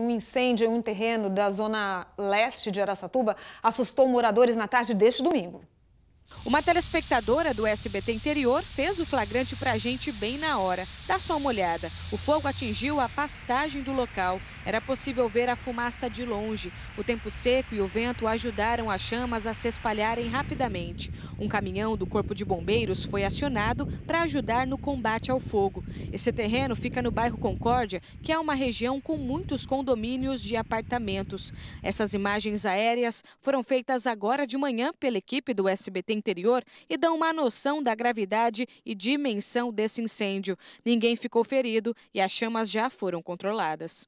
Um incêndio em um terreno da zona leste de Araçatuba assustou moradores na tarde deste domingo. Uma telespectadora do SBT Interior fez o flagrante pra gente bem na hora. Dá só uma olhada. O fogo atingiu a pastagem do local. Era possível ver a fumaça de longe. O tempo seco e o vento ajudaram as chamas a se espalharem rapidamente. Um caminhão do Corpo de Bombeiros foi acionado para ajudar no combate ao fogo. Esse terreno fica no bairro Concórdia, que é uma região com muitos condomínios de apartamentos. Essas imagens aéreas foram feitas agora de manhã pela equipe do SBT interior e dão uma noção da gravidade e dimensão desse incêndio. Ninguém ficou ferido e as chamas já foram controladas.